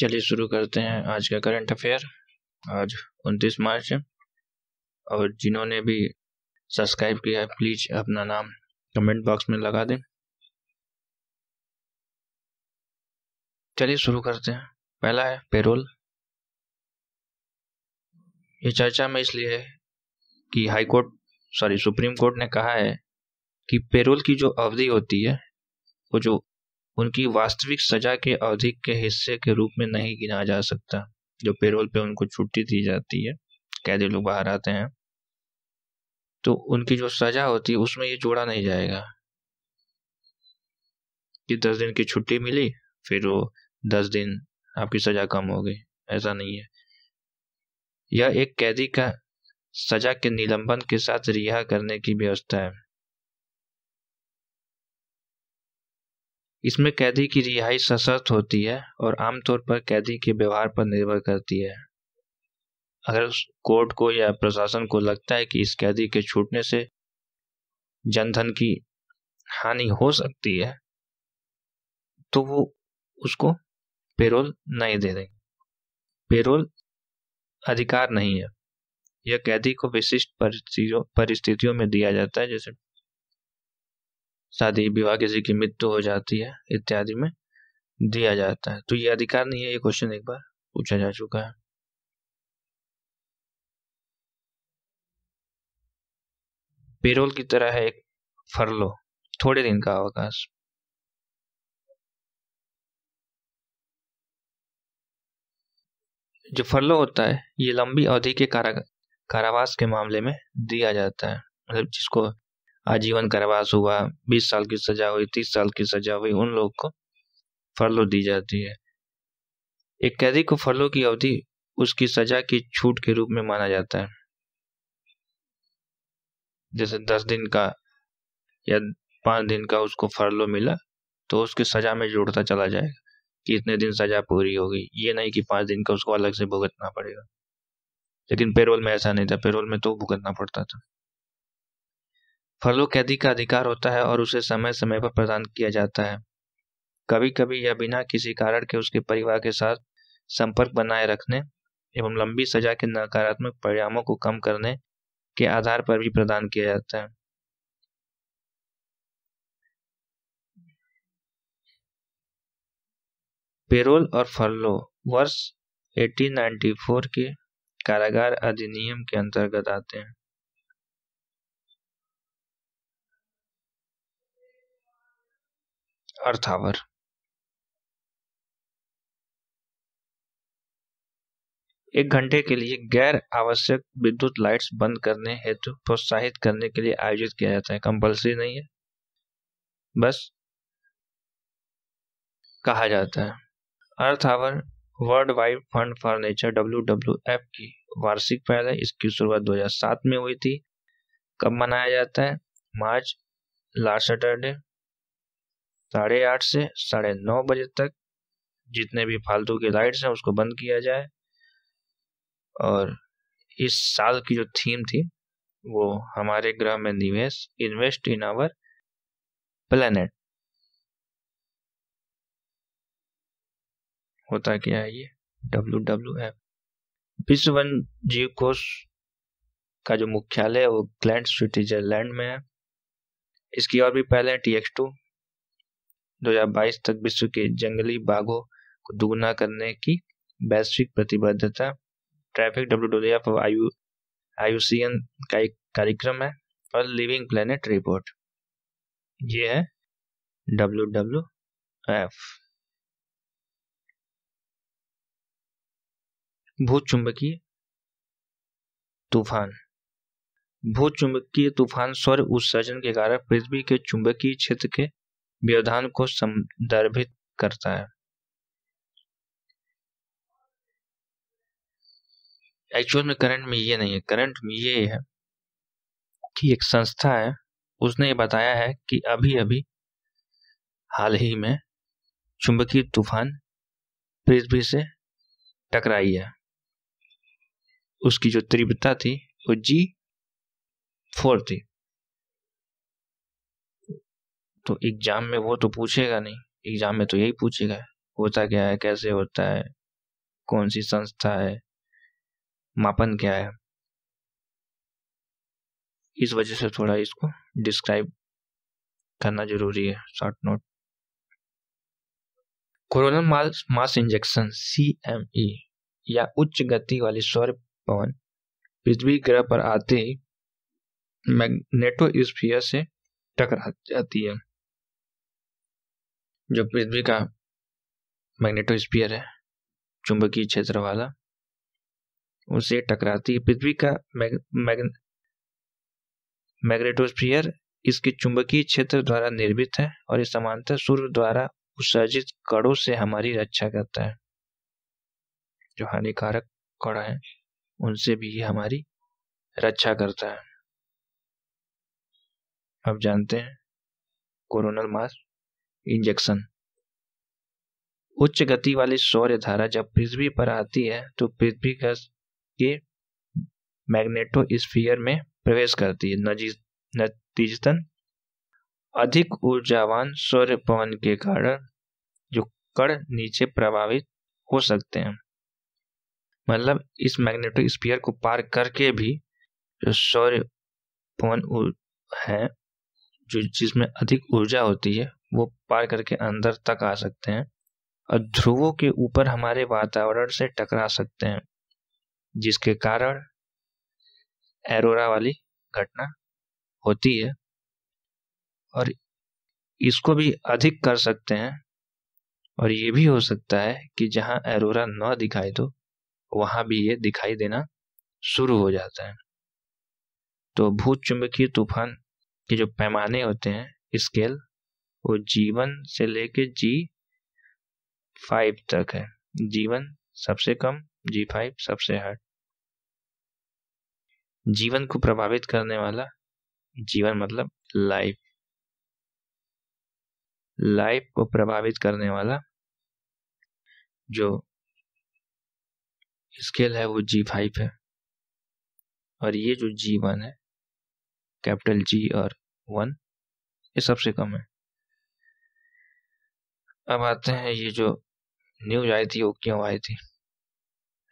चलिए शुरू करते हैं आज का करंट अफेयर आज 29 मार्च है और जिन्होंने भी सब्सक्राइब किया है प्लीज अपना नाम कमेंट बॉक्स में लगा दें चलिए शुरू करते हैं पहला है पेरोल ये चर्चा में इसलिए है कि high court sorry supreme court ने कहा है कि पेरोल की जो अवधि होती है वो जो उनकी वास्तविक सजा के अवधि के हिस्से के रूप में नहीं गिना जा सकता जो पेरोल पे उनको छुट्टी दी जाती है कैदी लोग बाहर आते हैं तो उनकी जो सजा होती है उसमें ये जोड़ा नहीं जाएगा कि दस दिन की छुट्टी मिली फिर वो दस दिन आपकी सजा कम हो गई ऐसा नहीं है यह एक कैदी का सजा के निलंबन के साथ रिहा करने की व्यवस्था है इसमें कैदी की रिहाई सशर्त होती है और आमतौर पर कैदी के व्यवहार पर निर्भर करती है अगर कोर्ट को या प्रशासन को लगता है कि इस कैदी के छूटने से जनधन की हानि हो सकती है तो वो उसको पेरोल नहीं दे देंगे पेरोल अधिकार नहीं है यह कैदी को विशिष्ट परिस्थितियों में दिया जाता है जैसे शादी विवाह किसी की मृत्यु हो जाती है इत्यादि में दिया जाता है तो ये अधिकार नहीं है ये क्वेश्चन एक बार पूछा जा चुका है पेरोल की तरह है एक फरलो थोड़े दिन का अवकाश जो फरलो होता है ये लंबी अवधि के कारा कारावास के मामले में दिया जाता है मतलब जिसको आजीवन कारावास हुआ बीस साल की सजा हुई तीस साल की सजा हुई उन लोग को फलो दी जाती है एक कैदी को फरलो की अवधि उसकी सजा की छूट के रूप में माना जाता है जैसे दस दिन का या पांच दिन का उसको फरलो मिला तो उसकी सजा में जुड़ता चला जाएगा कि इतने दिन सजा पूरी होगी ये नहीं कि पांच दिन का उसको अलग से भुगतना पड़ेगा लेकिन पेरोल में ऐसा नहीं था पेरोल में तो भुगतना पड़ता था फलों कैदी का अधिकार होता है और उसे समय समय पर प्रदान किया जाता है कभी कभी यह बिना किसी कारण के उसके परिवार के साथ संपर्क बनाए रखने एवं लंबी सजा के नकारात्मक परिणामों को कम करने के आधार पर भी प्रदान किया जाता है पेरोल और फर्लो वर्ष 1894 के कारागार अधिनियम के अंतर्गत आते हैं अर्थ आवर एक घंटे के लिए गैर आवश्यक विद्युत लाइट्स बंद करने हेतु प्रोत्साहित करने के लिए आयोजित किया जाता है कंपलसरी नहीं है बस कहा जाता है earth hour world wide fund for nature W W F की वार्षिक पहल है इसकी शुरुआत 2007 में हुई थी कब मनाया जाता है मार्च लास्ट सैटरडे साढ़े आठ से साढ़े नौ बजे तक जितने भी फालतू की लाइट्स हैं उसको बंद किया जाए और इस साल की जो थीम थी वो हमारे ग्रह में निवेश इन्वेस्ट इन आवर प्लेनेट होता क्या है ये डब्ल्यू डब्ल्यू एफ विश्व वन जीव कोष का जो मुख्यालय है वो ग्लैंड स्विट्जरलैंड में है इसकी और भी पहले टी एक्स टू 2022 तक विश्व के जंगली बाघों को दुगुना करने की वैश्विक प्रतिबद्धता ट्रैफिक डब्ल्यू डब्ल्यू एफ आयु आयुसीएन का एक कार्यक्रम है और लिविंग प्लेनेट रिपोर्ट ये है डब्ल्यू डब्ल्यू एफ भूचुंबकीय तूफान भूचुंबकीय तूफान स्वर उत्सर्जन के कारण पृथ्वी के चुंबकीय क्षेत्र के व्यवधान को संदर्भित करता है एक्चुअल में करंट में ये नहीं है करंट में ये है कि एक संस्था है उसने ये बताया है कि अभी अभी हाल ही में चुंबकीय तूफान पृथ्वी से टकराई है उसकी जो तीव्रता थी वो जी फोर थी तो एग्जाम में वो तो पूछेगा नहीं एग्जाम में तो यही पूछेगा होता क्या है कैसे होता है कौन सी संस्था है मापन क्या है इस वजह से थोड़ा इसको डिस्क्राइब करना जरूरी है short note corona mass mass injection C M E या उच्च गति वाली सौर पवन पृथ्वी ग्रह पर आते ही मैग्नेटोस्फीयर से टकरा जाती है जो पृथ्वी का मैग्नेटोस्फीयर है चुंबकीय क्षेत्र वाला उसे टकराती है पृथ्वी का मैग मैग मैग्नेटोस्फीयर इसके चुंबकीय क्षेत्र द्वारा निर्मित है और ये समानता सूर्य द्वारा उत्सर्जित कड़ों से हमारी रक्षा करता है जो हानिकारक कड़ा है उनसे भी हमारी रक्षा करता है अब जानते हैं कोरोनल मास इंजेक्शन उच्च गति वाली सौर्य धारा जब पृथ्वी पर आती है तो पृथ्वी के मैग्नेटो स्फीयर में प्रवेश करती है नतीजतन अधिक ऊर्जावान सौर्य पवन के कारण जो कण नीचे प्रभावित हो सकते हैं मतलब इस मैग्नेटिक को पार करके भी जो सौर्य पवन है जो जिसमें अधिक ऊर्जा होती है वो पार करके अंदर तक आ सकते हैं और ध्रुवों के ऊपर हमारे वातावरण से टकरा सकते हैं जिसके कारण एरोरा वाली घटना होती है और इसको भी अधिक कर सकते हैं और ये भी हो सकता है कि जहाँ एरोरा न दिखाई दो तो वहाँ भी ये दिखाई देना शुरू हो जाता है तो भूत चुंबकीय तूफान के जो पैमाने होते हैं स्केल वो जीवन से लेके जी फाइव तक है जीवन सबसे कम जी फाइव सबसे हार्ड जीवन को प्रभावित करने वाला जीवन मतलब लाइफ लाइफ को प्रभावित करने वाला जो स्केल है वो जी फाइव है और ये जो जी वन है कैपिटल जी और वन ये सबसे कम है अब आते हैं ये जो न्यूज आई थी वो क्यों आई थी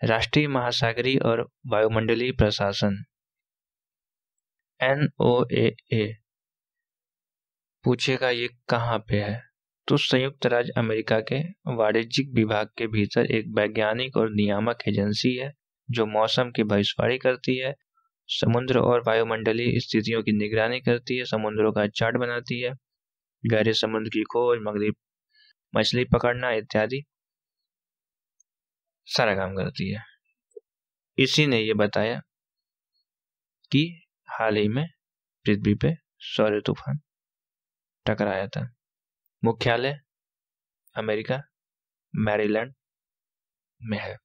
राष्ट्रीय महासागरी और वायुमंडलीय प्रशासन एन ओ ए ए पूछेगा ये कहाँ पे है तो संयुक्त राज्य अमेरिका के वाणिज्यिक विभाग के भीतर एक वैज्ञानिक और नियामक एजेंसी है जो मौसम की भविष्यवाणी करती है समुद्र और वायुमंडलीय स्थितियों की निगरानी करती है समुद्रों का चार्ट बनाती है गहरे समुद्र की खोज मगरी मछली पकड़ना इत्यादि सारा काम करती है इसी ने यह बताया कि हाल ही में पृथ्वी पे सौर्य तूफान टकराया था मुख्यालय अमेरिका मैरीलैंड में है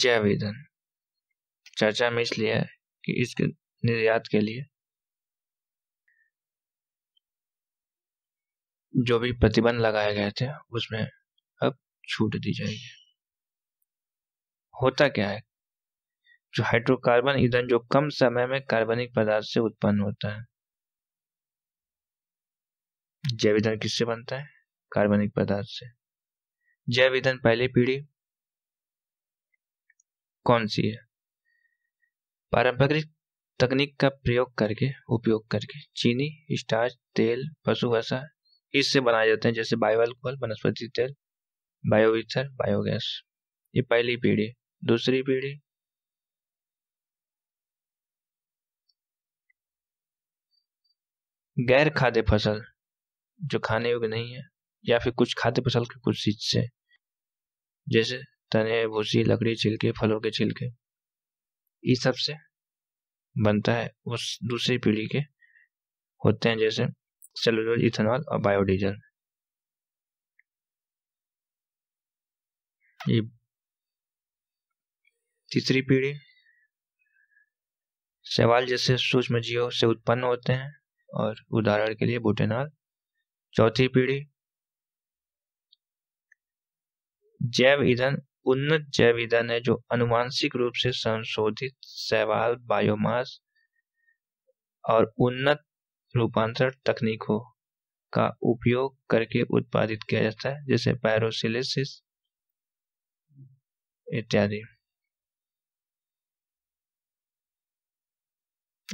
जैव ईंधन चर्चा में इसलिए है कि इसके निर्यात के लिए जो भी प्रतिबंध लगाए गए थे उसमें अब छूट दी जाएगी होता क्या है जो हाइड्रोकार्बन ईंधन जो कम समय में कार्बनिक पदार्थ से उत्पन्न होता है जैव ईंधन किससे बनता है कार्बनिक पदार्थ से जैव ईंधन पहली पीढ़ी कौन सी है पारंपरिक तकनीक का प्रयोग करके उपयोग करके चीनी स्टार्च तेल पशु वसा इससे बनाए जाते हैं जैसे बायो वनस्पति तेल बायोविथर बायोगैस ये पहली पीढ़ी दूसरी पीढ़ी गैर खाद्य फसल जो खाने योग्य नहीं है या फिर कुछ खाद्य फसल के कुछ हिस्से जैसे तने भूसी लकड़ी छिलके फलों के छिलके ये सब से बनता है उस दूसरी पीढ़ी के होते हैं जैसे सेलुलर इथेनॉल और बायोडीजल ये तीसरी पीढ़ी सवाल जैसे सूक्ष्म जीव से उत्पन्न होते हैं और उदाहरण के लिए बुटेनॉल चौथी पीढ़ी जैव ईंधन उन्नत जैव ईंधन है जो अनुवांशिक रूप से संशोधित शैवाल बायोमास और उन्नत रूपांतरण तकनीकों का उपयोग करके उत्पादित किया जाता है जैसे पैरोसिलिसिस इत्यादि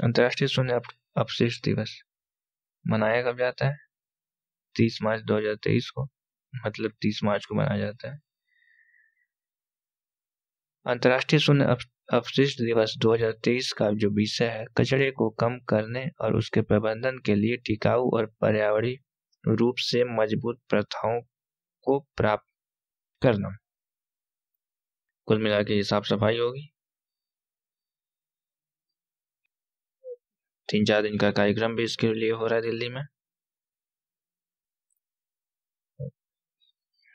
अंतर्राष्ट्रीय शून्य अपशिष्ट दिवस मनाया कब जाता है तीस मार्च 2023 को मतलब तीस मार्च को मनाया जाता है अंतर्राष्ट्रीय शून्य अवशिष्ट दिवस 2023 का जो विषय है कचरे को कम करने और उसके प्रबंधन के लिए टिकाऊ और पर्यावरणीय रूप से मजबूत प्रथाओं को प्राप्त करना कुल मिला के साफ सफाई होगी तीन चार दिन का कार्यक्रम भी इसके लिए हो रहा है दिल्ली में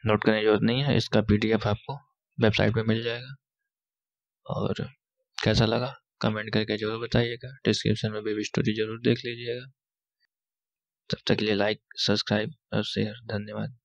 नोट करने की जरूरत नहीं है इसका पीडीएफ आपको वेबसाइट पे मिल जाएगा और कैसा लगा कमेंट करके ज़रूर बताइएगा डिस्क्रिप्शन में बेबी स्टोरी ज़रूर देख लीजिएगा तब तक के लिए लाइक सब्सक्राइब और शेयर धन्यवाद